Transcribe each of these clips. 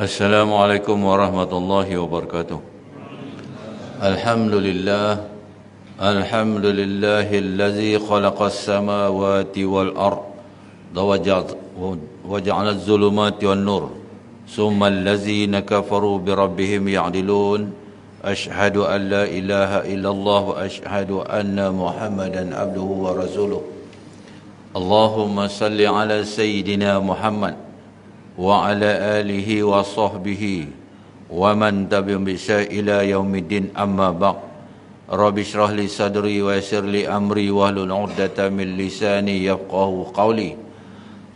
Assalamualaikum warahmatullahi wabarakatuh. Alhamdulillah. Alhamdulillahillazi khalaqas samawati wal ard. Dawajat waja'ala adh-dhulumati wan-nur. Summal ladzina kafaru bi rabbihim ya'dilun. Ashhadu an la ilaha illallah wa ashhadu anna Muhammadan abduhu wa rasuluh. Allahumma salli ala sayidina Muhammad وعلى آله وصحبه ومن تبعهم بإحسان إلى يوم الدين أما بعد رب اشرح لي صدري ويسر لي أمري واحلل عقدة من لساني يفقه قولي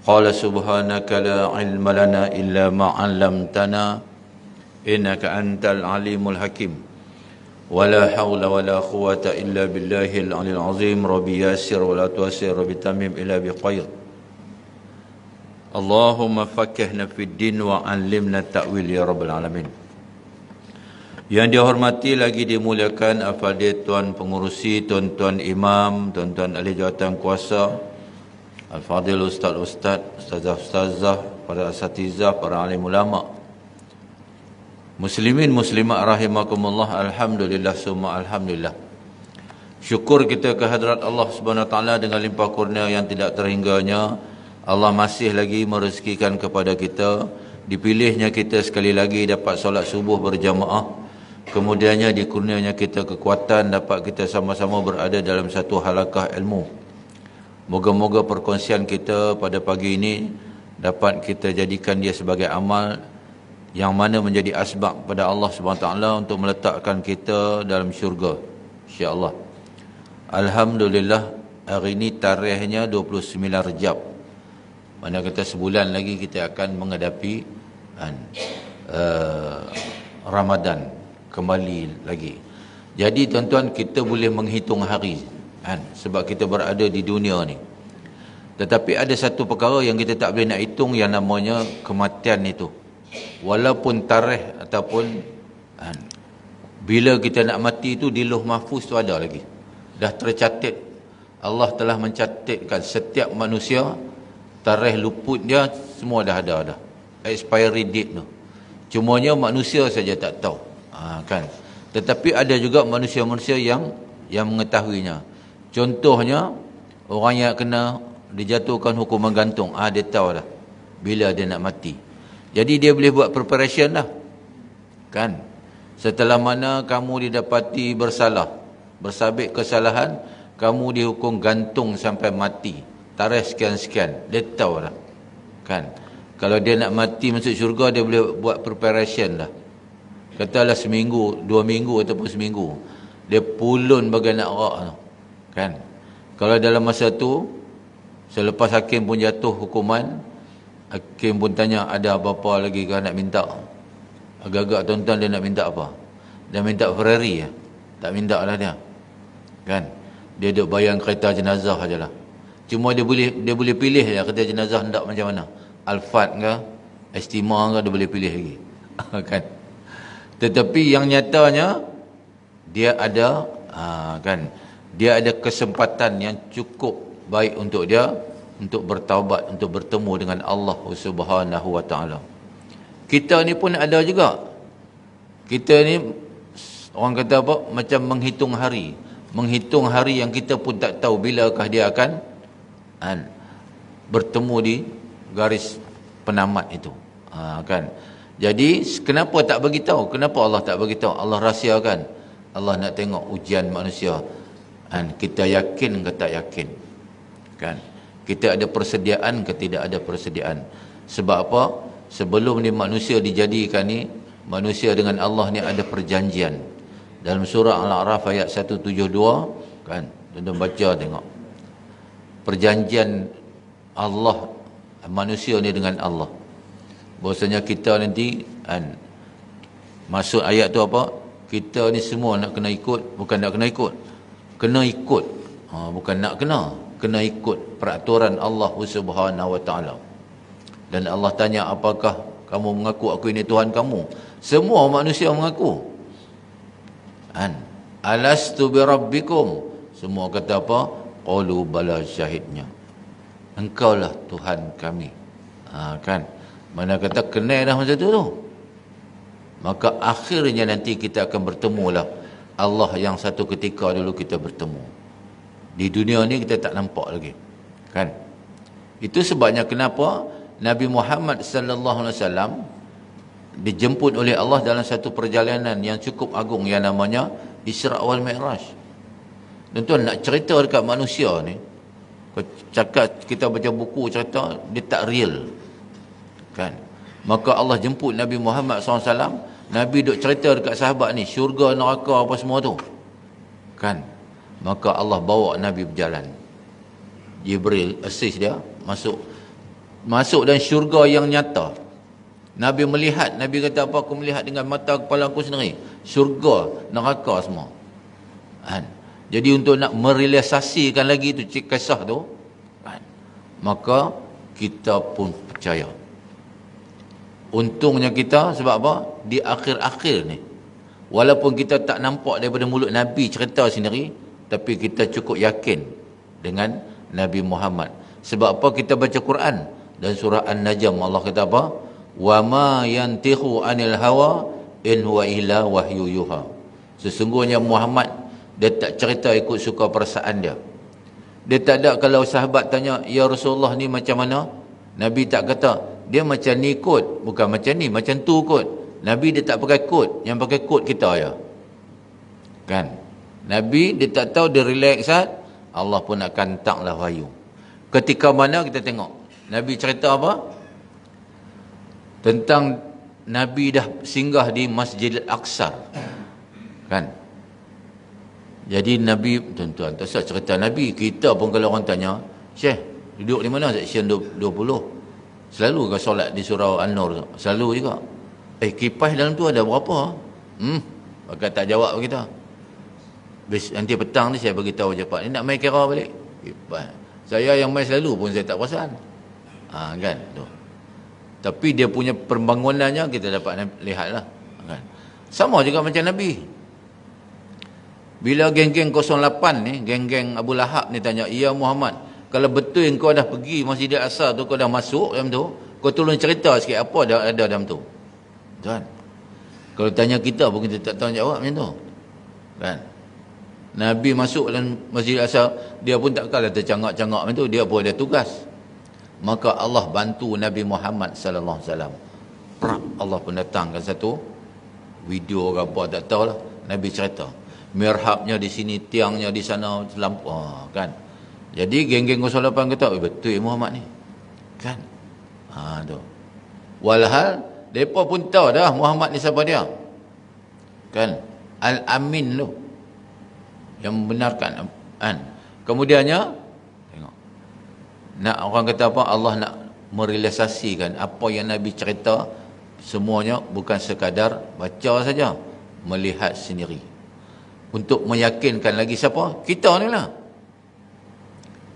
قال سبحانك لا علم لنا إلا ما علمتنا إنك أنت العليم الحكيم ولا حول ولا قوة إلا بالله العلي العظيم ربي ياسر ولا توسر ربي تميم إلا بخير Allahumma faqihna fid din wa 'allimna ta'wil ya rabbal alamin. Yang dihormati lagi dimuliakan afadil tuan pengurusi, tuan-tuan imam, tuan-tuan ahli jawatan kuasa, afadil ustaz-ustaz, ustazah-ustazah, para asatiza, para alim ulama. Muslimin muslimat rahimakumullah alhamdulillah summa alhamdulillah. Syukur kita kehadrat Allah Subhanahu taala dengan limpah kurnia yang tidak terhingganya. Allah masih lagi merezekikan kepada kita dipilihnya kita sekali lagi dapat solat subuh berjamaah kemudiannya dikurnianya kita kekuatan dapat kita sama-sama berada dalam satu halakah ilmu moga-moga perkongsian kita pada pagi ini dapat kita jadikan dia sebagai amal yang mana menjadi asbab pada Allah SWT untuk meletakkan kita dalam syurga insyaAllah Alhamdulillah hari ini tarikhnya 29 Rejab 2019 mana kata sebulan lagi kita akan menghadapi kan, uh, Ramadan kembali lagi jadi tuan-tuan kita boleh menghitung hari kan, sebab kita berada di dunia ni tetapi ada satu perkara yang kita tak boleh nak hitung yang namanya kematian itu walaupun tarikh ataupun kan, bila kita nak mati itu di loh mahfuz tu ada lagi dah tercatat Allah telah mencatatkan setiap manusia tarikh luput dia semua dah ada dah expiry date tu cumanya manusia saja tak tahu ha, kan tetapi ada juga manusia-manusia yang yang mengetahuinya contohnya orang yang kena dijatuhkan hukuman gantung ah ha, dia tahu dah bila dia nak mati jadi dia boleh buat preparation lah kan setelah mana kamu didapati bersalah bersabit kesalahan kamu dihukum gantung sampai mati tarikh sekian-sekian dia tahu lah kan kalau dia nak mati masuk syurga dia boleh buat preparation lah katalah seminggu dua minggu ataupun seminggu dia pulun bagai nak rak tu kan kalau dalam masa tu selepas hakim pun jatuh hukuman hakim pun tanya ada apa-apa lagi ke nak minta agak-agak tuan-tuan dia nak minta apa dia minta Ferrari ya? tak minta lah dia kan dia duduk bayang kereta jenazah je lah Cuma dia boleh dia boleh pilih ya kereta jenazah hendak macam mana. Alfat ke, Estima ke dia boleh pilih lagi. kan. Tetapi yang nyatanya dia ada ha, kan dia ada kesempatan yang cukup baik untuk dia untuk bertaubat untuk bertemu dengan Allah Subhanahu Wa Taala. Kita ni pun ada juga. Kita ni orang kata apa macam menghitung hari, menghitung hari yang kita pun tak tahu bilakah dia akan kan bertemu di garis penamat itu ha, kan jadi kenapa tak bagi tahu kenapa Allah tak bagi tahu Allah rahsiakan Allah nak tengok ujian manusia kan kita yakin ke tak yakin kan kita ada persediaan ke tidak ada persediaan sebab apa sebelum ni manusia dijadikan ni manusia dengan Allah ni ada perjanjian dalam surah al-a'raf ayat 172 kan tuan baca tengok perjanjian Allah manusia ni dengan Allah. Bahasanya kita nanti kan masuk ayat tu apa? Kita ni semua nak kena ikut, bukan nak kena ikut. Kena ikut. Ha, bukan nak kena, kena ikut peraturan Allah Subhanahu Wa Taala. Dan Allah tanya apakah kamu mengaku aku ini Tuhan kamu? Semua manusia mengaku. Kan? Alastu bi Semua kata apa? qalu bala syahidnya engkau lah Tuhan kami ha, kan mana kata kenal dah masa tu tu maka akhirnya nanti kita akan bertemu lah Allah yang satu ketika dulu kita bertemu di dunia ni kita tak nampak lagi kan itu sebabnya kenapa Nabi Muhammad sallallahu alaihi wasallam dijemput oleh Allah dalam satu perjalanan yang cukup agung yang namanya Isra wal Mi'raj. Tuan-tuan nak cerita dekat manusia ni cakap kita baca buku cerita dia tak real kan maka Allah jemput Nabi Muhammad SAW Nabi duk cerita dekat sahabat ni syurga neraka apa semua tu kan maka Allah bawa Nabi berjalan Jibril assist dia masuk masuk dan syurga yang nyata Nabi melihat Nabi kata apa aku melihat dengan mata kepala aku sendiri syurga neraka semua kan jadi untuk nak merealisasikan lagi tu cik kisah tu, kan, maka kita pun percaya. Untungnya kita sebab apa? Di akhir-akhir ni. Walaupun kita tak nampak daripada mulut Nabi cerita sendiri, tapi kita cukup yakin dengan Nabi Muhammad. Sebab apa kita baca Quran dan surah An-Najm Allah kata apa? Wa ma yantihu anil hawa in huwa illa wahyu yuha. Sesungguhnya Muhammad dia tak cerita ikut suka perasaan dia. Dia tak ada kalau sahabat tanya, Ya Rasulullah ni macam mana? Nabi tak kata, dia macam ni kot. Bukan macam ni, macam tu kot. Nabi dia tak pakai kot. Yang pakai kot kita ya. Kan? Nabi dia tak tahu, dia relax saat. Allah pun akan taklah wahyu. Ketika mana kita tengok? Nabi cerita apa? Tentang Nabi dah singgah di Masjid Al-Aqsa. Kan? Jadi Nabi tuan-tuan, tak usah cerita Nabi, kita pun kalau orang tanya, Syekh, duduk di mana section 20? Selalu ke solat di surau An-Nur? Selalu juga. Eh, kipas dalam tu ada berapa? Hmm, bakal tak jawab kita. Bis, nanti petang ni saya bagi beritahu cepat. Ni nak main kira balik? Kipas. Saya yang main selalu pun saya tak perasan. Ha, kan? Tu. Tapi dia punya perbangunannya kita dapat lihatlah. Kan? Sama juga macam Nabi. Bila geng-geng 08 ni, geng-geng Abu Lahab ni tanya, Ya Muhammad, kalau betul yang kau dah pergi Masjidil Asar tu, kau dah masuk dalam tu, kau tolong cerita sikit apa ada, ada dalam tu. Tuan. Kalau tanya kita pun kita tak tahu jawab macam tu. Kan? Nabi masuk dalam masjid Asar, dia pun tak kalah tercangak-cangak macam tu, dia pun ada tugas. Maka Allah bantu Nabi Muhammad sallallahu alaihi wasallam. Allah pun datangkan satu video ke apa tak tahulah, Nabi cerita. Merhabnya di sini, tiangnya di sana, lampu, ha, kan. Jadi geng-geng 08 kata, betul ya Muhammad ni. Kan? Ha, tu. Walhal, mereka pun tahu dah Muhammad ni siapa dia. Kan? Al-Amin tu. Yang membenarkan. Kan? Kemudiannya, tengok. Nak orang kata apa? Allah nak merealisasikan apa yang Nabi cerita semuanya bukan sekadar baca saja melihat sendiri untuk meyakinkan lagi siapa? Kita ni lah.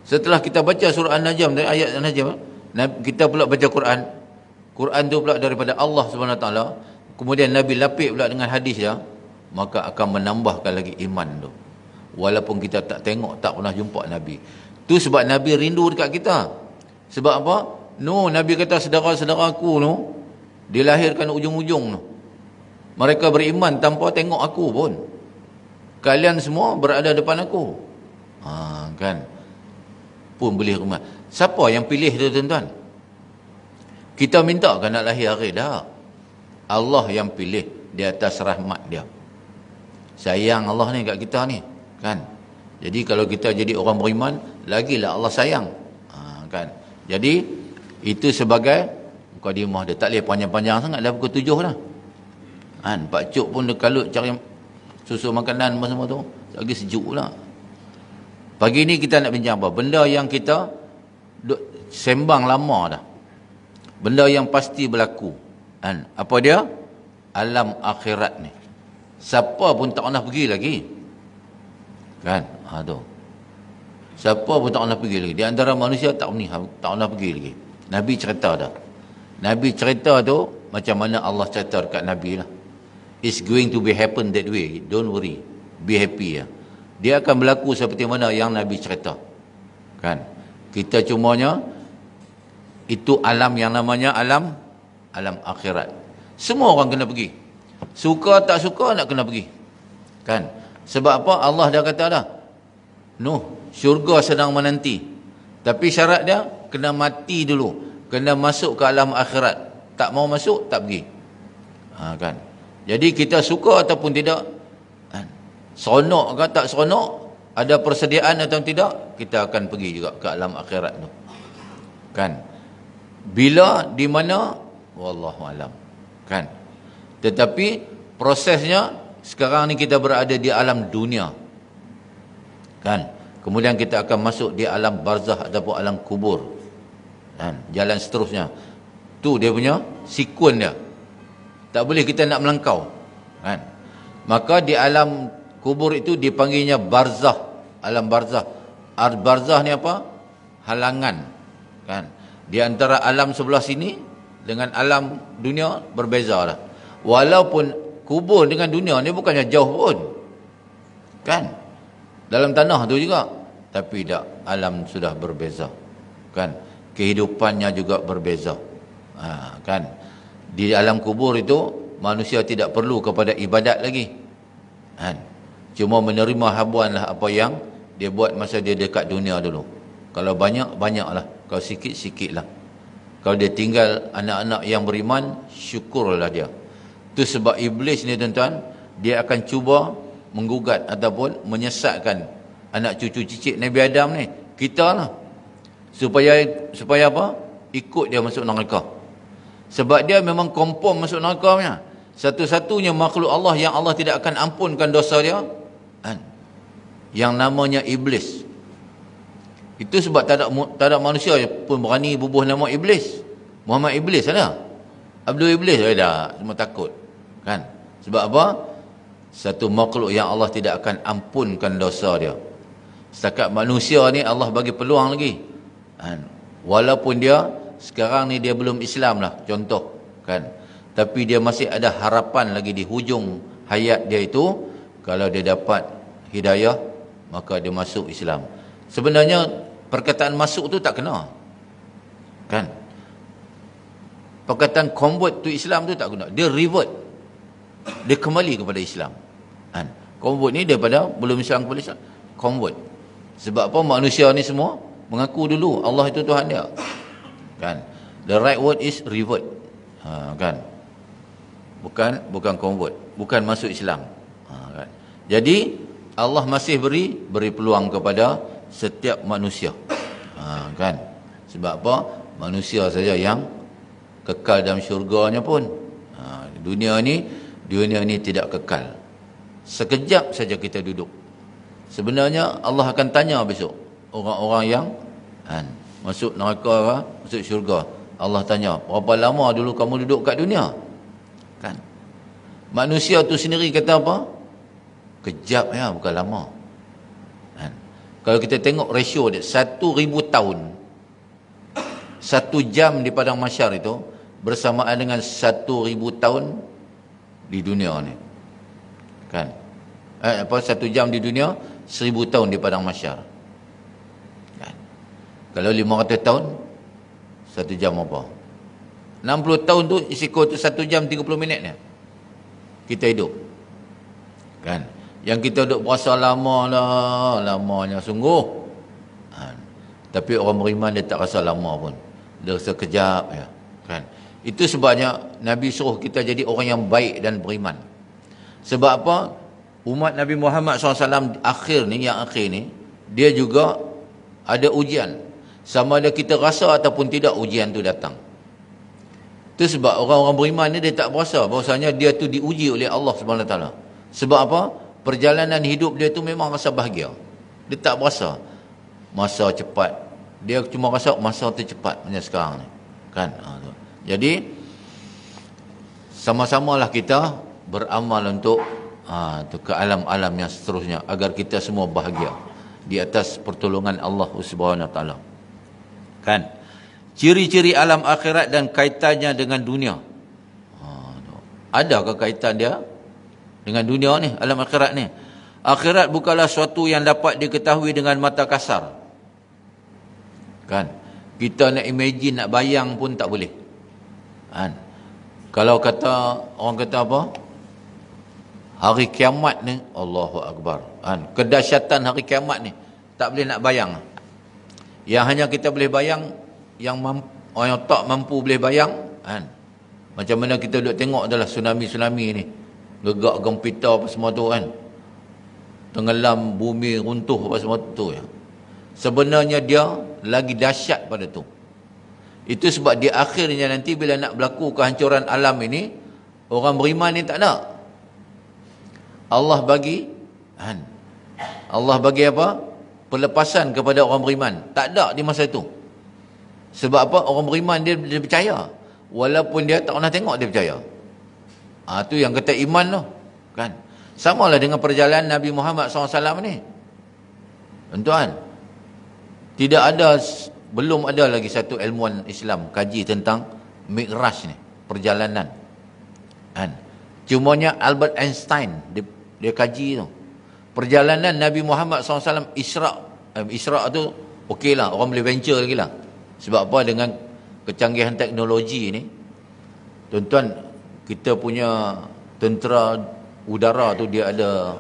Setelah kita baca surah An-Najm dari ayat An-Najm, eh, kita pula baca Quran. Quran tu pula daripada Allah SWT. Kemudian Nabi lapik pula dengan hadis dia. Maka akan menambahkan lagi iman tu. Walaupun kita tak tengok, tak pernah jumpa Nabi. Tu sebab Nabi rindu dekat kita. Sebab apa? No, Nabi kata sedara-sedara aku tu, dilahirkan ujung-ujung tu. Mereka beriman tanpa tengok aku pun kalian semua berada depan aku. Ha, kan. Pun beli rumah. Siapa yang pilih tu tuan-tuan? Kita minta kan nak lahir hari dah. Allah yang pilih di atas rahmat dia. Sayang Allah ni kat kita ni, kan? Jadi kalau kita jadi orang beriman, lagilah Allah sayang. Ha, kan. Jadi itu sebagai mukadimah dia tak leh panjang-panjang sangat dah pukul 7 dah. Kan, pak cuk pun dekalut cari susu makanan apa semua tu lagi sejuk lah. pagi ni kita nak bincang apa benda yang kita duk sembang lama dah benda yang pasti berlaku kan apa dia alam akhirat ni siapa pun tak pernah pergi lagi kan ha tu siapa pun tak pernah pergi lagi di antara manusia tak ni tak pernah pergi lagi nabi cerita dah nabi cerita tu macam mana Allah cerita dekat nabi lah It's going to be happen that way. Don't worry. Be happy ya. Dia akan berlaku seperti mana yang Nabi cerita. Kan? Kita cumanya itu alam yang namanya alam alam akhirat. Semua orang kena pergi. Suka tak suka nak kena pergi. Kan? Sebab apa? Allah dah kata dah. Nuh, syurga sedang menanti. Tapi syarat dia kena mati dulu, kena masuk ke alam akhirat. Tak mau masuk, tak pergi. Ha kan? Jadi kita suka ataupun tidak, kan? seronok ke tak seronok, ada persediaan atau tidak, kita akan pergi juga ke alam akhirat tu. Kan? Bila, di mana, wallahu alam. Kan? Tetapi prosesnya sekarang ni kita berada di alam dunia. Kan? Kemudian kita akan masuk di alam barzah ataupun alam kubur. Kan? Jalan seterusnya. Tu dia punya sekuen dia. Tak boleh kita nak melangkau. Kan? Maka di alam kubur itu dipanggilnya barzah. Alam barzah. Ar barzah ni apa? Halangan. Kan? Di antara alam sebelah sini dengan alam dunia berbeza lah. Walaupun kubur dengan dunia ni bukannya jauh pun. Kan? Dalam tanah tu juga. Tapi tak. Alam sudah berbeza. Kan? Kehidupannya juga berbeza. Ha, kan? Kan? di alam kubur itu manusia tidak perlu kepada ibadat lagi kan cuma menerima habuanlah apa yang dia buat masa dia dekat dunia dulu kalau banyak banyak lah, kalau sikit sikit lah. kalau dia tinggal anak-anak yang beriman syukurlah dia itu sebab iblis ni tuan-tuan dia akan cuba menggugat ataupun menyesatkan anak cucu cicit Nabi Adam ni kita lah supaya supaya apa ikut dia masuk neraka sebab dia memang kompon masuk neraka punya. Satu-satunya makhluk Allah yang Allah tidak akan ampunkan dosa dia. Kan? Yang namanya Iblis. Itu sebab tak ada, tak ada manusia pun berani bubuh nama Iblis. Muhammad Iblis ada. Abdul Iblis eh, ada. Semua takut. Kan? Sebab apa? Satu makhluk yang Allah tidak akan ampunkan dosa dia. Setakat manusia ni Allah bagi peluang lagi. Kan? Walaupun dia sekarang ni dia belum Islam lah contoh kan tapi dia masih ada harapan lagi di hujung hayat dia itu kalau dia dapat hidayah maka dia masuk Islam sebenarnya perkataan masuk tu tak kena kan perkataan convert to Islam tu tak guna dia revert dia kembali kepada Islam kan convert ni daripada belum Islam kepada Islam convert sebab apa manusia ni semua mengaku dulu Allah itu Tuhan dia kan the right word is revert ha kan bukan bukan convert bukan masuk Islam ha kan jadi Allah masih beri beri peluang kepada setiap manusia ha kan sebab apa manusia saja yang kekal dalam syurganya pun ha dunia ni dunia ni tidak kekal sekejap saja kita duduk sebenarnya Allah akan tanya besok orang-orang yang kan masuk neraka masuk syurga. Allah tanya, berapa lama dulu kamu duduk kat dunia? Kan? Manusia tu sendiri kata apa? Kejap ya, bukan lama. Kan? Kalau kita tengok ratio dia, satu ribu tahun, satu jam di padang masyar itu, bersamaan dengan satu ribu tahun di dunia ni. Kan? Eh, apa satu jam di dunia, seribu tahun di padang masyar. Kan? Kalau lima ratus tahun, satu jam apa? 60 tahun tu risiko tu satu jam 30 minit ni. Kita hidup. Kan? Yang kita duduk berasa lama lah. Lamanya sungguh. Ha. Tapi orang beriman dia tak rasa lama pun. Dia rasa kejap. Ya. Kan? Itu sebabnya Nabi suruh kita jadi orang yang baik dan beriman. Sebab apa? Umat Nabi Muhammad SAW akhir ni, yang akhir ni, dia juga ada Ujian. Sama ada kita rasa ataupun tidak ujian tu datang. Itu sebab orang-orang beriman ni dia tak berasa bahawasanya dia tu diuji oleh Allah SWT. Sebab apa? Perjalanan hidup dia tu memang rasa bahagia. Dia tak berasa. Masa cepat. Dia cuma rasa masa tu cepat macam sekarang ni. Kan? Ha, Jadi, sama-samalah kita beramal untuk ha, ke alam-alam yang seterusnya. Agar kita semua bahagia. Di atas pertolongan Allah SWT kan ciri-ciri alam akhirat dan kaitannya dengan dunia ha, ada ke kaitan dia dengan dunia ni alam akhirat ni akhirat bukanlah suatu yang dapat diketahui dengan mata kasar kan kita nak imagine nak bayang pun tak boleh kan kalau kata orang kata apa hari kiamat ni Allahu akbar kan kedahsyatan hari kiamat ni tak boleh nak bayang ah yang hanya kita boleh bayang yang mampu, orang yang tak mampu boleh bayang kan macam mana kita duduk tengok adalah tsunami-tsunami ni gegak gempita apa semua tu kan tenggelam bumi runtuh apa semua tu ya sebenarnya dia lagi dahsyat pada tu itu sebab di akhirnya nanti bila nak berlaku kehancuran alam ini orang beriman ni tak ada Allah bagi kan Allah bagi apa pelepasan kepada orang beriman. Tak ada di masa itu. Sebab apa? Orang beriman dia, dia percaya. Walaupun dia tak pernah tengok dia percaya. Itu ha, yang kata iman tu. Kan? Sama lah dengan perjalanan Nabi Muhammad SAW ni. Tuan-tuan. Tidak ada, belum ada lagi satu ilmuwan Islam kaji tentang mikras ni. Perjalanan. Kan? Cumanya Albert Einstein dia, dia kaji tu perjalanan Nabi Muhammad SAW Isra' eh, Isra' tu okey lah orang boleh venture lagi lah sebab apa dengan kecanggihan teknologi ni tuan-tuan kita punya tentera udara tu dia ada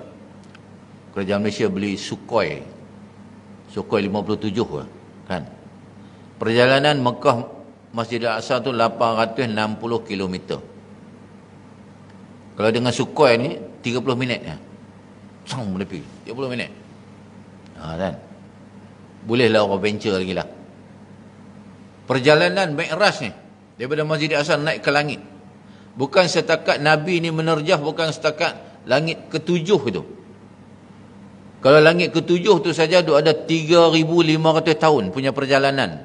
kerajaan Malaysia beli Sukhoi Sukhoi 57 ke eh, kan perjalanan Mekah Masjid Al-Aqsa tu 860 km kalau dengan Sukhoi ni 30 minit ya sang menepi 30 minit ha, kan bolehlah orang venture lagi lah perjalanan Mi'raj ni daripada Masjid Asal naik ke langit bukan setakat Nabi ni menerjah bukan setakat langit ketujuh tu kalau langit ketujuh tu saja tu ada 3,500 tahun punya perjalanan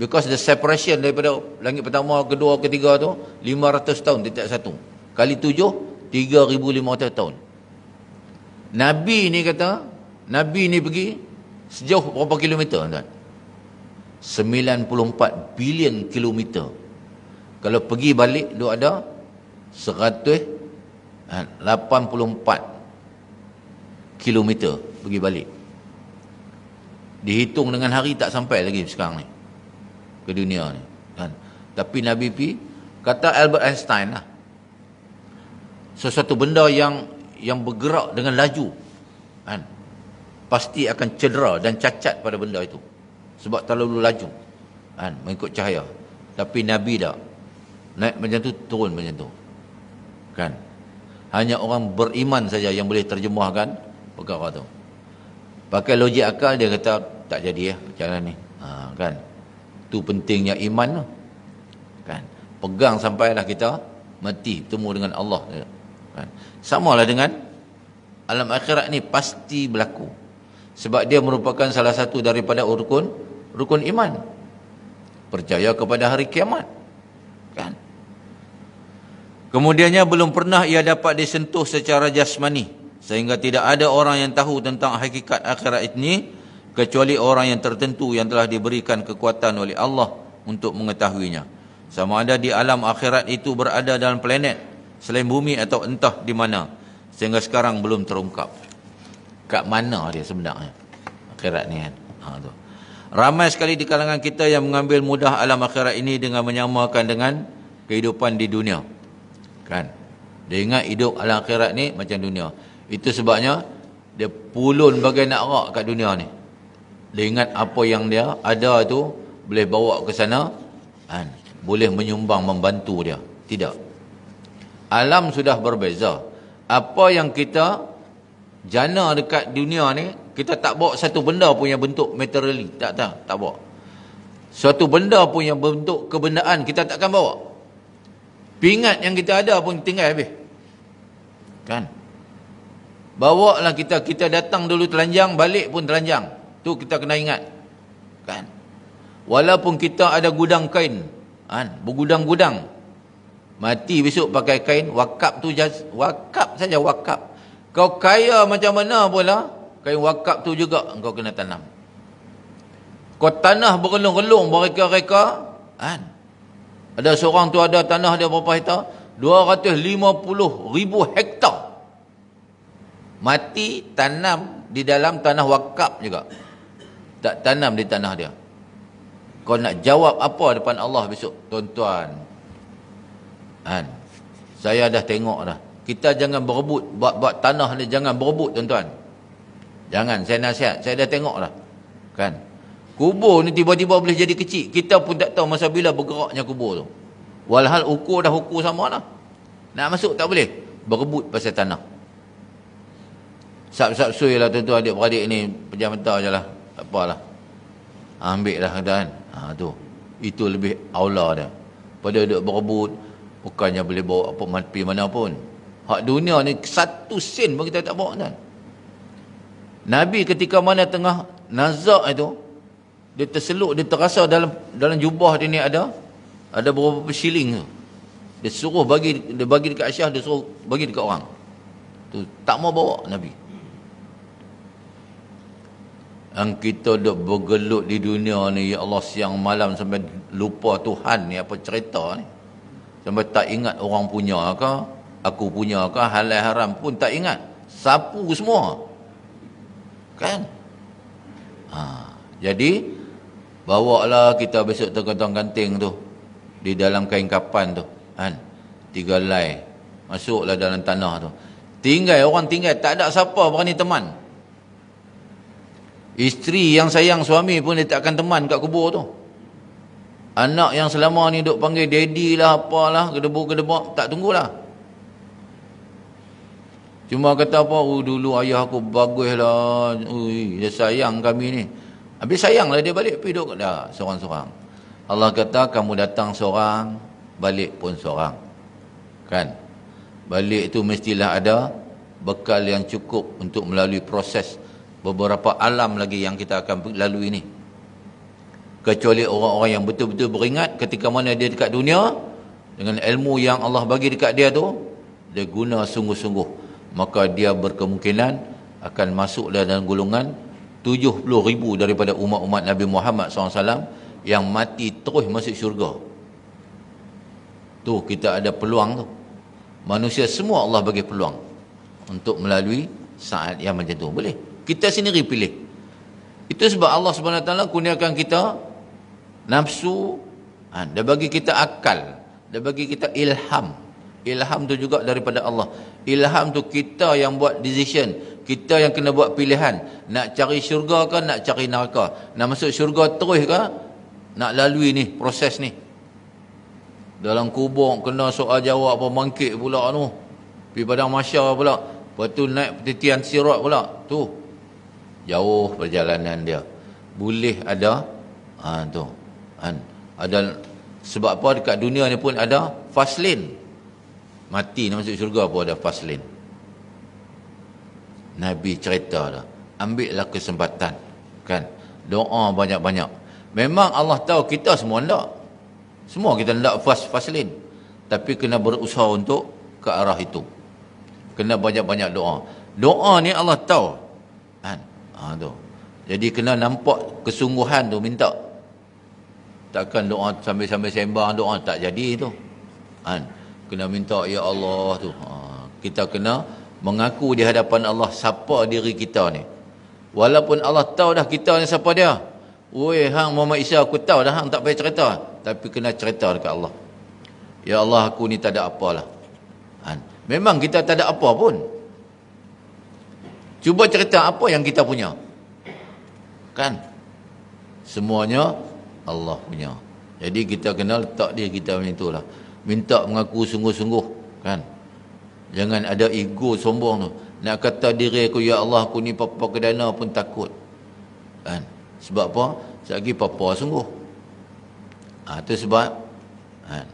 because the separation daripada langit pertama kedua ketiga tu 500 tahun tidak satu kali tujuh 3,500 tahun Nabi ni kata, Nabi ni pergi sejauh berapa kilometer tuan? 94 bilion kilometer. Kalau pergi balik dia ada 184 eh, kilometer pergi balik. Dihitung dengan hari tak sampai lagi sekarang ni. Ke dunia ni. Kan? Tapi Nabi pi kata Albert Einstein lah. Sesuatu benda yang yang bergerak dengan laju kan pasti akan cedera dan cacat pada benda itu sebab terlalu laju kan mengikut cahaya tapi nabi dah naik macam tu turun macam tu kan hanya orang beriman saja yang boleh terjemahkan perkara tu pakai logik akal dia kata tak jadi ya jalan ni ha, kan tu pentingnya iman tu kan pegang sampailah kita mati bertemu dengan Allah Kan? Sama lah dengan alam akhirat ni pasti berlaku. Sebab dia merupakan salah satu daripada rukun rukun iman. Percaya kepada hari kiamat. Kan? Kemudiannya belum pernah ia dapat disentuh secara jasmani. Sehingga tidak ada orang yang tahu tentang hakikat akhirat ini. Kecuali orang yang tertentu yang telah diberikan kekuatan oleh Allah untuk mengetahuinya. Sama ada di alam akhirat itu berada dalam planet selain bumi atau entah di mana sehingga sekarang belum terungkap kat mana dia sebenarnya akhirat ni kan ha, tu. ramai sekali di kalangan kita yang mengambil mudah alam akhirat ini dengan menyamakan dengan kehidupan di dunia kan dia ingat hidup alam akhirat ni macam dunia itu sebabnya dia pulun bagai nak rak kat dunia ni dia ingat apa yang dia ada tu boleh bawa ke sana kan? boleh menyumbang membantu dia tidak Alam sudah berbeza. Apa yang kita jana dekat dunia ni, kita tak bawa satu benda punya bentuk materiali Tak tak, tak bawa. Satu benda punya bentuk kebendaan kita takkan bawa. Pingat yang kita ada pun tinggal habis. Kan? Bawa lah kita, kita datang dulu telanjang, balik pun telanjang. Tu kita kena ingat. Kan? Walaupun kita ada gudang kain, kan? bergudang-gudang, Mati besok pakai kain wakap tu jas wakap saja wakap. Kau kaya macam mana pula kain wakap tu juga Kau kena tanam. Kau tanah berlong-long mereka-reka kan. Ada seorang tu ada tanah dia berapa hektar? ribu hektar. Mati tanam di dalam tanah wakap juga. Tak tanam di tanah dia. Kau nak jawab apa depan Allah besok? Tuan-tuan, Han. Saya dah tengok dah. Kita jangan berebut. Buat-buat tanah ni jangan berebut tuan-tuan. Jangan. Saya nasihat. Saya dah tengok dah. Kan. Kubur ni tiba-tiba boleh jadi kecil. Kita pun tak tahu masa bila bergeraknya kubur tu. Walhal ukur dah ukur sama lah. Nak masuk tak boleh. Berebut pasal tanah. Sab-sab sui lah tuan-tuan adik-beradik ni. Pejam mata je lah. Tak apalah. Ambil lah kan. Ha, tu. Itu lebih aula dia. Pada duduk Berebut. Bukannya boleh bawa apa mati mana pun. Hak dunia ni satu sen pun kita tak bawa kan. Nabi ketika mana tengah nazak itu dia terseluk dia terasa dalam dalam jubah dia ni ada ada beberapa pesiling, tu. Dia suruh bagi dia bagi dekat Aisyah dia suruh bagi dekat orang. Tu tak mau bawa Nabi. Yang kita dok bergelut di dunia ni ya Allah siang malam sampai lupa Tuhan ni apa cerita ni. Sampai tak ingat orang punya ke, aku punya ke, halal haram pun tak ingat. Sapu semua. Kan? Ha. Jadi, bawa lah kita besok tengok-tengok tu. Di dalam kain kapan tu. Kan? Tiga lay. Masuklah dalam tanah tu. Tinggal, orang tinggal. Tak ada siapa berani teman. Isteri yang sayang suami pun dia tak akan teman kat kubur tu. Anak yang selama ni duk panggil daddy lah apa lah, gedebuk-gedebuk, tak tunggulah. Cuma kata apa, oh dulu ayah aku bagus lah, Ui, dia sayang kami ni. Habis sayang lah dia balik, pergi duduk dah seorang-seorang. Allah kata, kamu datang seorang, balik pun seorang. Kan? Balik tu mestilah ada bekal yang cukup untuk melalui proses beberapa alam lagi yang kita akan lalui ni kecuali orang-orang yang betul-betul beringat ketika mana dia dekat dunia dengan ilmu yang Allah bagi dekat dia tu dia guna sungguh-sungguh maka dia berkemungkinan akan masuk dalam golongan 70 ribu daripada umat-umat Nabi Muhammad SAW yang mati terus masuk syurga tu kita ada peluang tu manusia semua Allah bagi peluang untuk melalui saat yang macam tu boleh kita sendiri pilih itu sebab Allah SWT kuniakan kita Nafsu ha, Dia bagi kita akal Dia bagi kita ilham Ilham tu juga daripada Allah Ilham tu kita yang buat decision Kita yang kena buat pilihan Nak cari syurga ke nak cari neraka Nak masuk syurga terus ke Nak lalui ni proses ni Dalam kubur kena soal jawab apa bangkit pula tu Pergi padang masya pula Lepas naik petitian sirat pula Tu Jauh perjalanan dia Boleh ada ha, tu. Kan? Ada sebab apa dekat dunia ni pun ada fast Mati nak masuk syurga pun ada fast Nabi cerita dah. Ambillah kesempatan. Kan? Doa banyak-banyak. Memang Allah tahu kita semua nak. Semua kita nak fast, fast Tapi kena berusaha untuk ke arah itu. Kena banyak-banyak doa. Doa ni Allah tahu. Kan? Ha, tu. Jadi kena nampak kesungguhan tu minta Takkan doa sambil-sambil sembang doa tak jadi tu. Kan? Kena minta ya Allah tu. Ha. Kita kena mengaku di hadapan Allah siapa diri kita ni. Walaupun Allah tahu dah kita ni siapa dia. Weh hang Muhammad Isa aku tahu dah hang tak payah cerita. Tapi kena cerita dekat Allah. Ya Allah aku ni tak ada apalah. Kan? Memang kita tak ada apa pun. Cuba cerita apa yang kita punya. Kan? Semuanya Allah punya. Jadi kita kenal tak dia kita macam itulah. Minta mengaku sungguh-sungguh kan. Jangan ada ego sombong tu. Nak kata diri aku ya Allah aku ni papa ke dana pun takut. Kan? Sebab apa? Sebagai papa sungguh. Ha, itu sebab kan?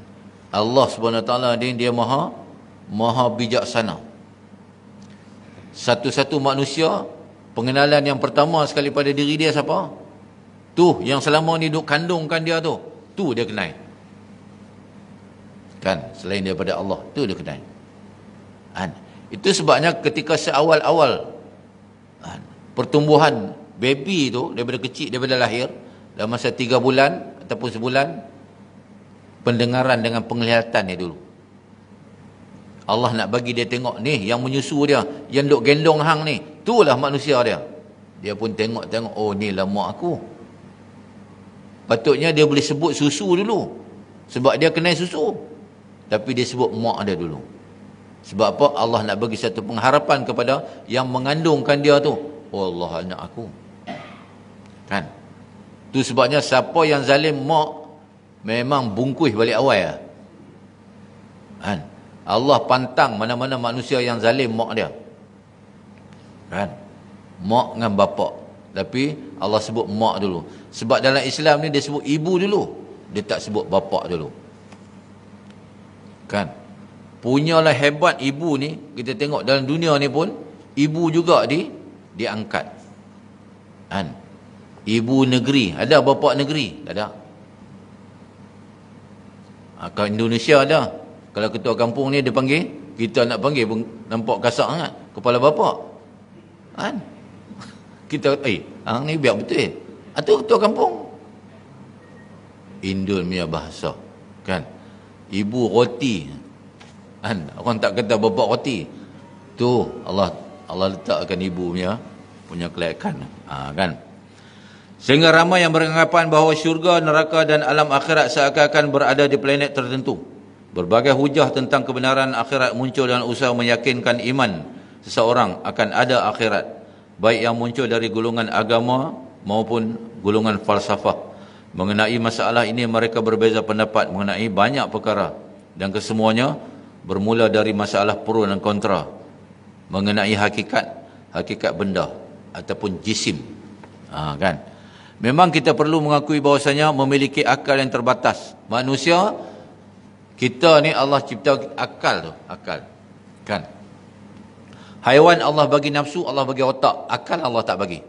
Allah SWT ni dia maha maha bijaksana. Satu-satu manusia pengenalan yang pertama sekali pada diri dia siapa? Tu yang selama ni duk kandungkan dia tu. Tu dia kenai, Kan? Selain daripada Allah. Tu dia kenai. Kan? Itu sebabnya ketika seawal-awal kan? pertumbuhan baby tu daripada kecil, daripada lahir dalam masa tiga bulan ataupun sebulan pendengaran dengan penglihatan dia dulu. Allah nak bagi dia tengok ni yang menyusu dia, yang duk gendong hang ni. Itulah manusia dia. Dia pun tengok-tengok, oh ni lah mak aku patutnya dia boleh sebut susu dulu sebab dia kenal susu tapi dia sebut mak dia dulu sebab apa Allah nak bagi satu pengharapan kepada yang mengandungkan dia tu oh Allah anak aku kan tu sebabnya siapa yang zalim mak memang bungkus balik awal ya kan Allah pantang mana-mana manusia yang zalim mak dia kan mak dengan bapak tapi Allah sebut mak dulu. Sebab dalam Islam ni dia sebut ibu dulu. Dia tak sebut bapa dulu. Kan? Punyalah hebat ibu ni, kita tengok dalam dunia ni pun, ibu juga di, diangkat. Kan? Ibu negeri. Ada bapa negeri? Tak ada. Ha, kalau Indonesia ada. Kalau ketua kampung ni dia panggil, kita nak panggil nampak kasar sangat. Kepala bapa. Kan? Ha? kita eh hang ni biar betul eh. Atau ketua kampung. Indul punya bahasa. Kan? Ibu roti. Kan? Orang tak kata bapa roti. Tu Allah Allah letakkan ibu punya punya kelayakan. Ha, kan? Sehingga ramai yang beranggapan bahawa syurga, neraka dan alam akhirat seakan-akan berada di planet tertentu. Berbagai hujah tentang kebenaran akhirat muncul dan usaha meyakinkan iman seseorang akan ada akhirat baik yang muncul dari golongan agama maupun golongan falsafah. Mengenai masalah ini mereka berbeza pendapat mengenai banyak perkara dan kesemuanya bermula dari masalah pro dan kontra mengenai hakikat hakikat benda ataupun jisim. Ha, kan? Memang kita perlu mengakui bahawasanya memiliki akal yang terbatas. Manusia kita ni Allah cipta akal tu, akal. Kan? Haiwan Allah bagi nafsu, Allah bagi otak. Akal Allah tak bagi.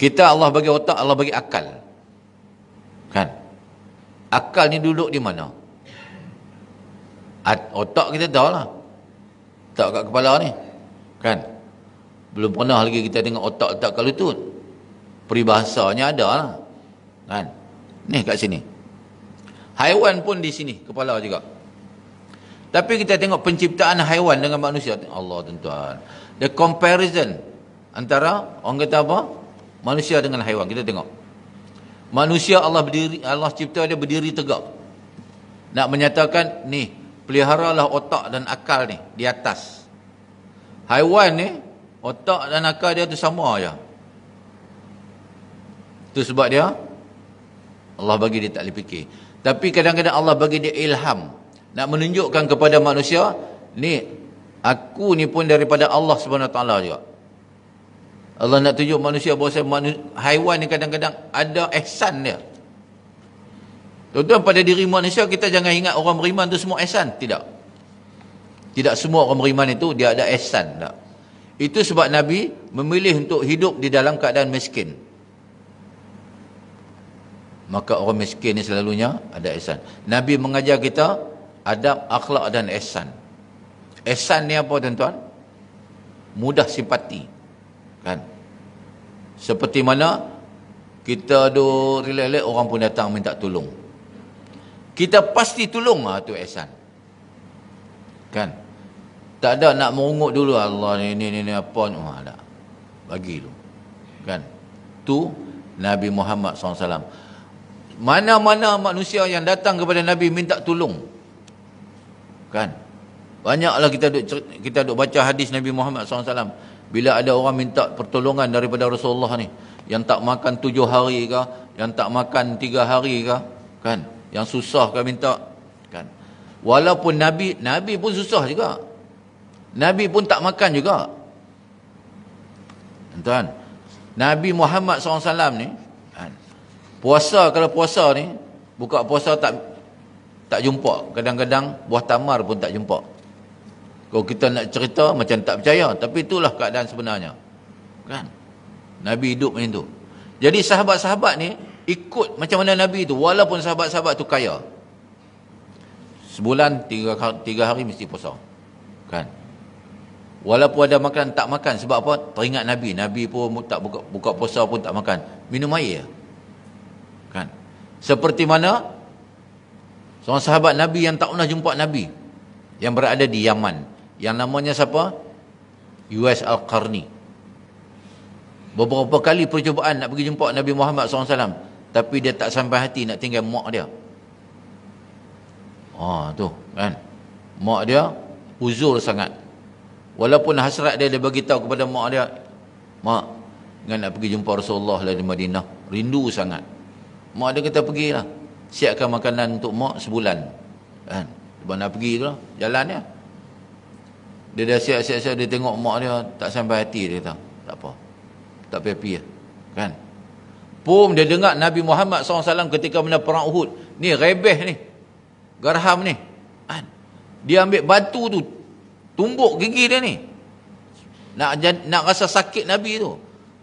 Kita Allah bagi otak, Allah bagi akal. Kan? Akal ni duduk di mana? At otak kita tahu lah. Tak kat kepala ni. Kan? Belum pernah lagi kita tengok otak otak kat tu Peribahasanya ada lah. Kan? Ni kat sini. Haiwan pun di sini, kepala juga. Tapi kita tengok penciptaan haiwan dengan manusia. Allah tuan-tuan. The comparison antara orang kata apa? Manusia dengan haiwan. Kita tengok. Manusia Allah berdiri Allah cipta dia berdiri tegak. Nak menyatakan ni, peliharalah otak dan akal ni di atas. Haiwan ni otak dan akal dia tu sama aja. Tu sebab dia Allah bagi dia tak boleh fikir. Tapi kadang-kadang Allah bagi dia ilham nak menunjukkan kepada manusia ni aku ni pun daripada Allah SWT juga Allah nak tunjuk manusia bahawa manusia, haiwan ni kadang-kadang ada ihsan dia tuan-tuan pada diri manusia kita jangan ingat orang beriman tu semua ihsan tidak tidak semua orang beriman itu dia ada ihsan tak itu sebab Nabi memilih untuk hidup di dalam keadaan miskin maka orang miskin ni selalunya ada ihsan Nabi mengajar kita adab, akhlak dan ihsan. Ihsan ni apa tuan-tuan? Mudah simpati. Kan? Seperti mana kita ada relak-relak orang pun datang minta tolong. Kita pasti tolong lah tu ihsan. Kan? Tak ada nak merungut dulu Allah ni ni ni, ni apa ni. Wah, tak. Bagi tu. Kan? Tu Nabi Muhammad SAW. Mana-mana manusia yang datang kepada Nabi minta tolong kan banyaklah kita duk kita duk baca hadis Nabi Muhammad SAW bila ada orang minta pertolongan daripada Rasulullah ni yang tak makan tujuh hari ke yang tak makan tiga hari ke kan yang susah ke minta kan walaupun Nabi Nabi pun susah juga Nabi pun tak makan juga tuan Nabi Muhammad SAW ni kan? puasa kalau puasa ni buka puasa tak tak jumpa kadang-kadang buah tamar pun tak jumpa kalau kita nak cerita macam tak percaya tapi itulah keadaan sebenarnya kan Nabi hidup macam tu jadi sahabat-sahabat ni ikut macam mana Nabi tu walaupun sahabat-sahabat tu kaya sebulan tiga, tiga hari mesti puasa kan walaupun ada makan tak makan sebab apa teringat Nabi Nabi pun tak buka, buka puasa pun tak makan minum air kan seperti mana Seorang sahabat Nabi yang tak pernah jumpa Nabi. Yang berada di Yaman. Yang namanya siapa? U.S. Al-Qarni. Beberapa kali percubaan nak pergi jumpa Nabi Muhammad SAW. Tapi dia tak sampai hati nak tinggal mak dia. Ah oh, tu kan. Mak dia uzur sangat. Walaupun hasrat dia, dia beritahu kepada mak dia. Mak, nak pergi jumpa Rasulullah lah di Madinah. Rindu sangat. Mak dia kata pergilah siapkan makanan untuk mak sebulan kan sebab nak pergi tu lah jalan dia dia dah siap-siap dia tengok mak dia tak sampai hati dia kata tak apa tak happy-happy lah kan Pum dia dengar Nabi Muhammad SAW ketika benda perang Uhud ni rebeh ni garham ni kan dia ambil batu tu tumbuk gigi dia ni nak nak rasa sakit Nabi tu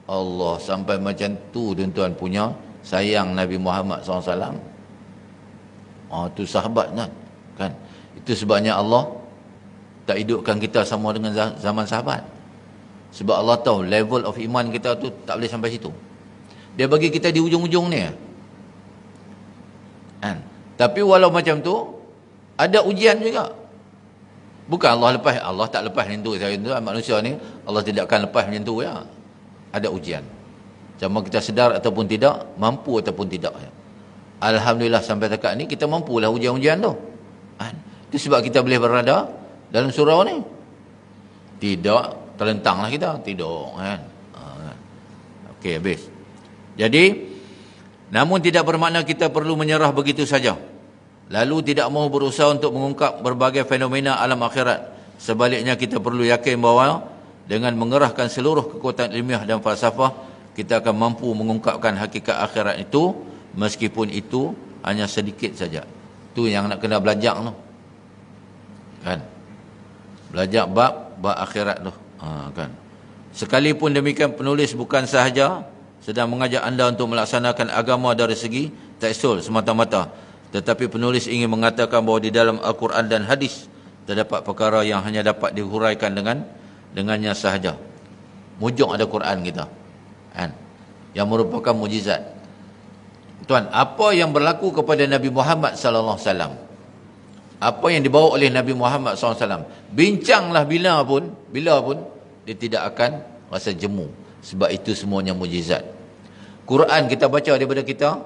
Allah sampai macam tu tuan-tuan punya sayang Nabi Muhammad SAW Ah tu sahabat kan. Kan? Itu sebabnya Allah tak hidupkan kita sama dengan zaman sahabat. Sebab Allah tahu level of iman kita tu tak boleh sampai situ. Dia bagi kita di ujung-ujung ni. Kan? Tapi walau macam tu ada ujian juga. Bukan Allah lepas Allah tak lepas macam tu saya tu manusia ni Allah tidak akan lepas macam tu ya. Ada ujian. Sama kita sedar ataupun tidak, mampu ataupun tidak ya. Alhamdulillah sampai tekat ni kita mampu lah ujian-ujian tu. Ha? Itu sebab kita boleh berada dalam surau ni. Tidak lah kita. Tidak kan? Ha, kan. Okey habis. Jadi namun tidak bermakna kita perlu menyerah begitu saja. Lalu tidak mahu berusaha untuk mengungkap berbagai fenomena alam akhirat. Sebaliknya kita perlu yakin bahawa dengan mengerahkan seluruh kekuatan ilmiah dan falsafah kita akan mampu mengungkapkan hakikat akhirat itu meskipun itu hanya sedikit saja tu yang nak kena belajar tu kan belajar bab bab akhirat tu ha, kan sekalipun demikian penulis bukan sahaja sedang mengajak anda untuk melaksanakan agama dari segi tekstual semata-mata tetapi penulis ingin mengatakan bahawa di dalam Al-Quran dan hadis terdapat perkara yang hanya dapat dihuraikan dengan dengannya sahaja mujuk ada Quran kita kan yang merupakan mujizat tuan apa yang berlaku kepada Nabi Muhammad sallallahu alaihi wasallam apa yang dibawa oleh Nabi Muhammad sallallahu bincanglah bila pun bila pun dia tidak akan rasa jemu sebab itu semuanya mujizat Quran kita baca daripada kita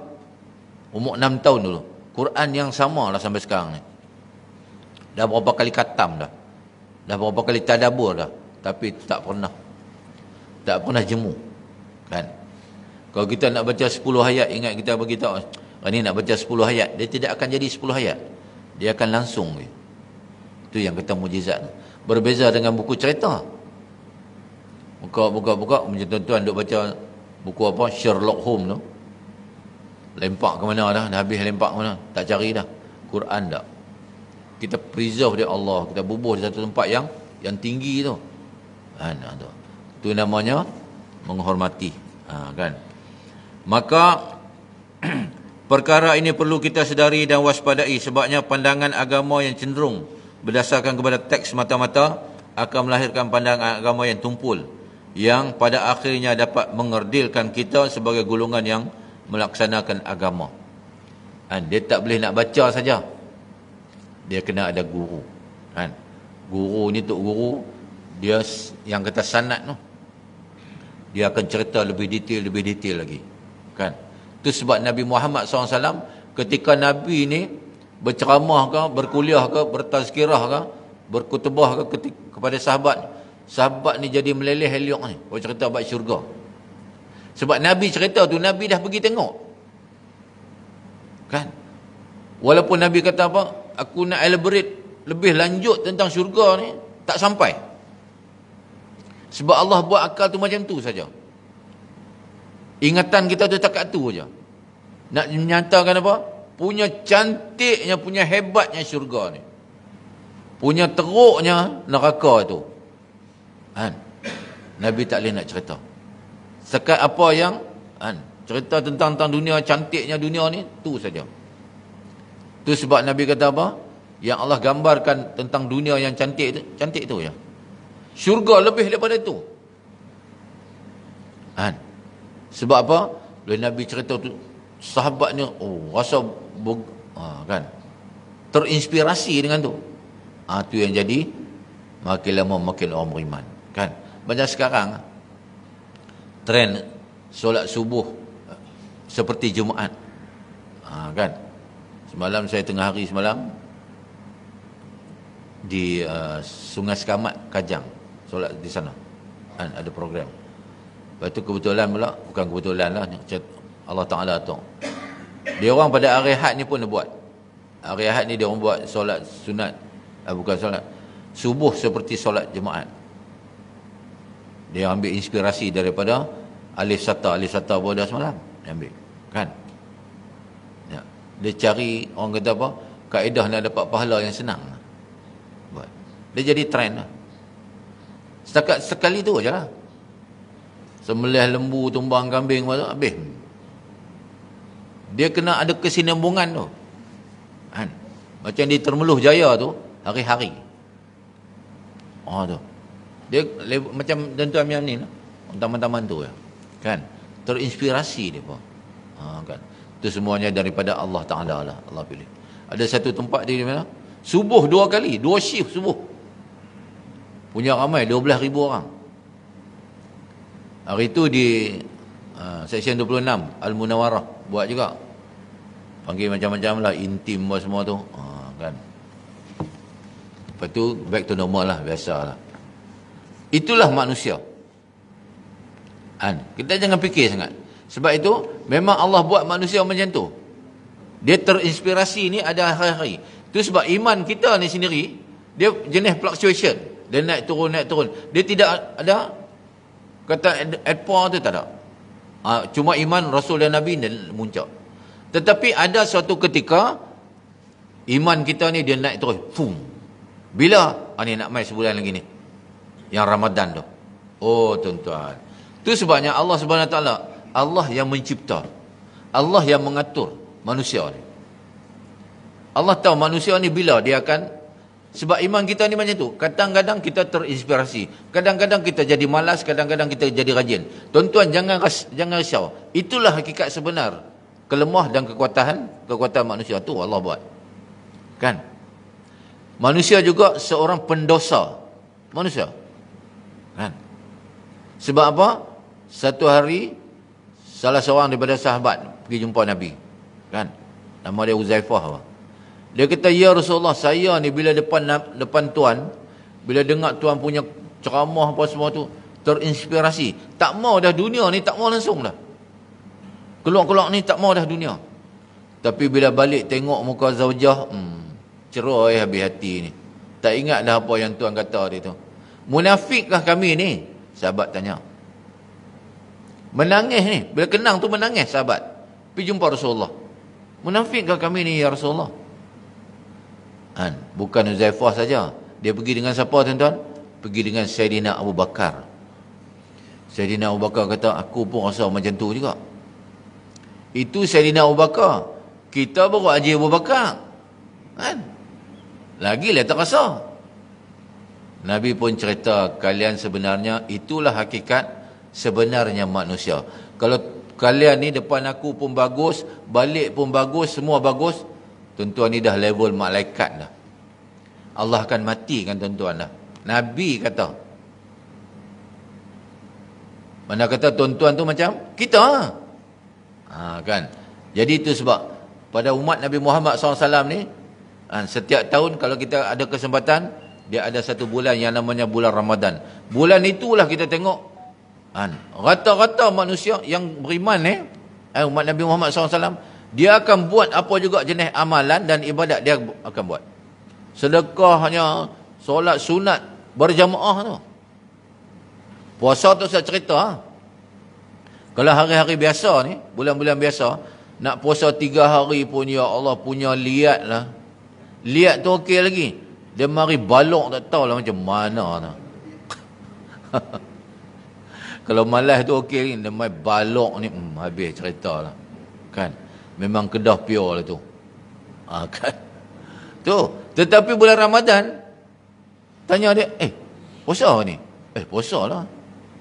umur enam tahun dulu Quran yang sama lah sampai sekarang ni dah berapa kali katam dah dah berapa kali tadabbur dah tapi tak pernah tak pernah jemu kan kalau kita nak baca 10 ayat ingat kita bagi tahu ini ah, nak baca 10 ayat dia tidak akan jadi 10 ayat. Dia akan langsung Itu yang kata mujizat. Berbeza dengan buku cerita. Buka buka buka macam tuan-tuan duk baca buku apa Sherlock Holmes tu. Lempak ke mana dah? Dah habis lempak ke mana? Tak cari dah. Quran dah. Kita preserve dia Allah, kita bubuh di satu tempat yang yang tinggi tu. Itu kan, ha, namanya menghormati. Ha kan? Maka perkara ini perlu kita sedari dan waspadai sebabnya pandangan agama yang cenderung berdasarkan kepada teks mata-mata akan melahirkan pandangan agama yang tumpul yang pada akhirnya dapat mengerdilkan kita sebagai golongan yang melaksanakan agama. Kan dia tak boleh nak baca saja. Dia kena ada guru. Kan? Guru ni tu guru dia yang kata sanat tu. Dia akan cerita lebih detail lebih detail lagi. Kan? tu sebab Nabi Muhammad SAW ketika Nabi ni berceramah ke, berkuliah ke, bertazkirah ke, berkutubah ke ketika, kepada sahabat. Sahabat ni jadi meleleh heliok ni. Orang cerita abad syurga. Sebab Nabi cerita tu, Nabi dah pergi tengok. Kan? Walaupun Nabi kata apa? Aku nak elaborate lebih lanjut tentang syurga ni, tak sampai. Sebab Allah buat akal tu macam tu saja. Ingatan kita tu tak tu je. Nak menyatakan apa? Punya cantiknya, punya hebatnya syurga ni. Punya teruknya neraka tu. Kan? Nabi tak boleh nak cerita. Sekat apa yang kan? cerita tentang, tentang dunia, cantiknya dunia ni, tu saja. Tu sebab Nabi kata apa? Yang Allah gambarkan tentang dunia yang cantik tu, cantik tu je. Syurga lebih daripada tu. Kan? Sebab apa? Bila Nabi cerita tu sahabatnya oh rasa bug, ha, ah, kan. Terinspirasi dengan tu. Ah ha, tu yang jadi makin lama makin orang beriman, kan? Banyak sekarang trend solat subuh eh, seperti Jumaat. Ha, kan? Semalam saya tengah hari semalam di uh, Sungai Sekamat Kajang solat di sana. Kan ada program. Lepas tu kebetulan pula Bukan kebetulan lah Allah Ta'ala tu Dia orang pada hari Ahad ni pun dia buat Hari Ahad ni dia orang buat solat sunat eh, Bukan solat Subuh seperti solat jemaat Dia ambil inspirasi daripada Alif Sata Alif Sata pun dah semalam Dia ambil Kan ya. Dia cari orang kata apa Kaedah nak dapat pahala yang senang Buat. Dia jadi trend lah. Setakat sekali tu je lah. Semelih lembu, tumbang kambing, apa habis. Dia kena ada kesinambungan tu. Kan? Macam di Termeluh Jaya tu, hari-hari. Oh tu. Dia macam tuan-tuan yang ni, taman-taman tu. Ya. Kan? Terinspirasi dia pun. Ha, kan? Itu semuanya daripada Allah Ta'ala lah. Allah pilih. Ada satu tempat di mana? Subuh dua kali. Dua shift subuh. Punya ramai. Dua belah ribu orang. Hari itu di ha, Seksyen 26 Al-Munawarah Buat juga Panggil macam-macam lah Intim buat semua tu ha, Kan Lepas tu Back to normal lah Biasa lah. Itulah manusia Kan Kita jangan fikir sangat Sebab itu Memang Allah buat manusia macam tu Dia terinspirasi ni Ada hari-hari Itu sebab iman kita ni sendiri Dia jenis fluctuation Dia naik turun-naik turun Dia tidak ada Kata Edpa tu tak ada. Ha, cuma iman Rasul dan Nabi ni muncak. Tetapi ada suatu ketika, iman kita ni dia naik terus. Fum. Bila? Ha, ni nak main sebulan lagi ni. Yang Ramadan tu. Oh tuan-tuan. Itu -tuan. sebabnya Allah SWT, Allah yang mencipta. Allah yang mengatur manusia ni. Allah tahu manusia ni bila dia akan sebab iman kita ni macam tu. Kadang-kadang kita terinspirasi. Kadang-kadang kita jadi malas. Kadang-kadang kita jadi rajin. Tuan-tuan jangan, ras, jangan risau. Itulah hakikat sebenar. Kelemah dan kekuatan kekuatan manusia tu Allah buat. Kan? Manusia juga seorang pendosa. Manusia. Kan? Sebab apa? Satu hari, salah seorang daripada sahabat pergi jumpa Nabi. Kan? Nama dia Uzaifah. Apa? Dia kata, "Ya Rasulullah, saya ni bila depan depan Tuhan, bila dengar Tuhan punya ceramah apa semua tu, terinspirasi. Tak mau dah dunia ni, tak mau langsung lah, Keluar-keluar ni tak mau dah dunia. Tapi bila balik tengok muka zaujah, hmm, cerai habis hati ni. Tak ingat dah apa yang Tuhan kata dia tu. Munafikkah kami ni?" Sahabat tanya. Menangis ni, bila kenang tu menangis sahabat. Pergi jumpa Rasulullah. Munafikkah kami ni ya Rasulullah? Kan? Bukan Huzaifah saja. Dia pergi dengan siapa tuan-tuan? Pergi dengan Sayyidina Abu Bakar. Sayyidina Abu Bakar kata, aku pun rasa macam tu juga. Itu Sayyidina Abu Bakar. Kita baru Haji Abu Bakar. Kan? Lagilah tak rasa. Nabi pun cerita, kalian sebenarnya itulah hakikat sebenarnya manusia. Kalau kalian ni depan aku pun bagus, balik pun bagus, semua bagus, Tuan-tuan ni dah level malaikat dah. Allah akan matikan tuan-tuan dah. Nabi kata. Mana kata tuan-tuan tu macam kita. Ha, kan. Jadi itu sebab pada umat Nabi Muhammad SAW ni, ha, setiap tahun kalau kita ada kesempatan, dia ada satu bulan yang namanya bulan Ramadan. Bulan itulah kita tengok. Ha, rata-rata manusia yang beriman ni, eh, umat Nabi Muhammad SAW, dia akan buat apa juga jenis amalan dan ibadat dia akan buat. Sedekahnya, solat sunat berjamaah tu. Puasa tu saya cerita. Ha. Kalau hari-hari biasa ni, bulan-bulan biasa, nak puasa tiga hari pun, ya Allah punya liat lah. Liat tu okey lagi. Dia mari balok tak tahulah macam mana tu. Kalau malas tu okey lagi. Dia mari balok ni, hmm, habis cerita lah. Kan? memang kedah pure lah tu. Ha, kan? Tu. Tetapi bulan Ramadan, tanya dia, eh, puasa ni? Eh, puasa lah.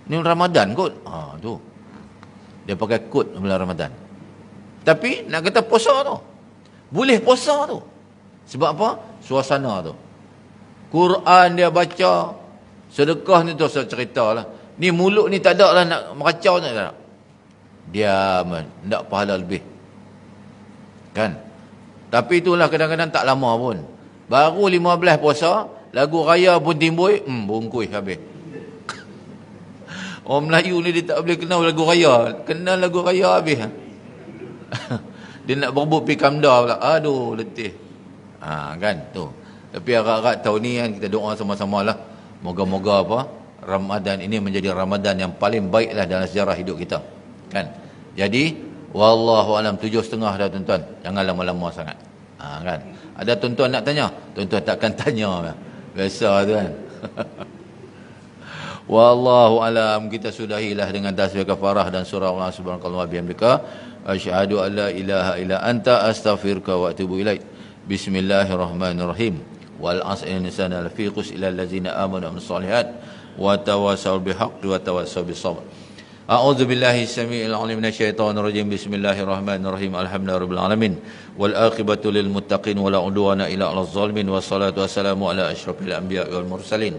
Ni Ramadan kot. Ha, tu. Dia pakai kod bulan Ramadan. Tapi nak kata puasa tu. Boleh puasa tu. Sebab apa? Suasana tu. Quran dia baca. Sedekah ni tu saya cerita lah. Ni mulut ni tak ada lah nak meracau tak ada. Dia man, nak pahala lebih. Kan? Tapi itulah kadang-kadang tak lama pun. Baru 15 puasa, lagu raya pun timbul, hmm, bungkui habis. Orang Melayu ni dia tak boleh kenal lagu raya. Kenal lagu raya habis. dia nak berbut pikamda pula. Aduh, letih. Ha, kan? Tu. Tapi harap-harap tahun ni kan kita doa sama-sama lah. Moga-moga apa, Ramadan ini menjadi Ramadan yang paling baiklah dalam sejarah hidup kita. Kan? Jadi, Wallahu alam tujuh setengah dah tuan-tuan. Jangan lama-lama sangat. Ha, kan? Ada tuan-tuan nak tanya? Tuan-tuan takkan tanya. Biasa tu kan. Wallahu alam kita sudahilah dengan tasbih kafarah dan surah Allah subhanahu wa ta'ala. Asyhadu an la ilaha illa anta astaghfiruka wa atubu ilaik. Bismillahirrahmanirrahim. Wal asri nisana lafiqus ila allazina amanu amin salihat. Wa tawasaw bihaq wa tawasaw sabr. A'udzu billahi samii'il 'aliim minasy syaithaanir rajiim. Bismillahirrahmanirrahim. Alhamdulillahirabbil 'alamin. Wal 'aaqibatu lil muttaqin wa la 'udwaana illa 'alal zalimin. Wassalatu wassalamu 'ala asyrafil anbiya'i wal mursalin.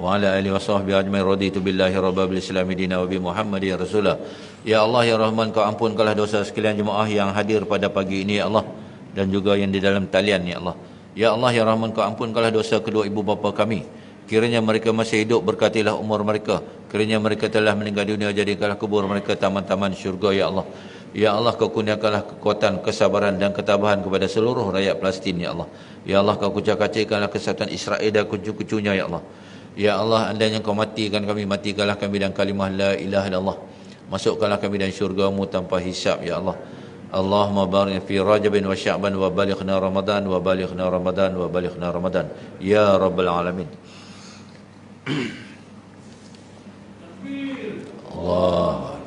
Wa 'ala alihi wa ajma'in. Raditu billahi rabbal islami diina wa bi Muhammadir ya rasuula. Ya Allah ya Rahman, kau ampunkanlah dosa sekalian jemaah yang hadir pada pagi ini ya Allah dan juga yang di dalam talian ya Allah. Ya Allah ya Rahman, kau ampunkanlah dosa kedua ibu bapa kami. Kiranya mereka masih hidup berkatilah umur mereka kerana mereka telah meninggal dunia Jadikanlah kubur mereka taman-taman syurga Ya Allah Ya Allah kau kuniakanlah kekuatan, kesabaran dan ketabahan kepada seluruh rakyat Palestin Ya Allah Ya Allah kau kucak-kacikanlah kesatuan Israel dan kucu-kucunya Ya Allah Ya Allah andainya kau matikan kami Matikanlah kami dan kalimah La ilaha illallah Masukkanlah kami dan syurgamu tanpa hisap Ya Allah Allahumma barik fi Rajabin wa Sya'ban wa balighna Ramadan wa balighna Ramadan wa balighna Ramadan ya rabbal alamin Allah.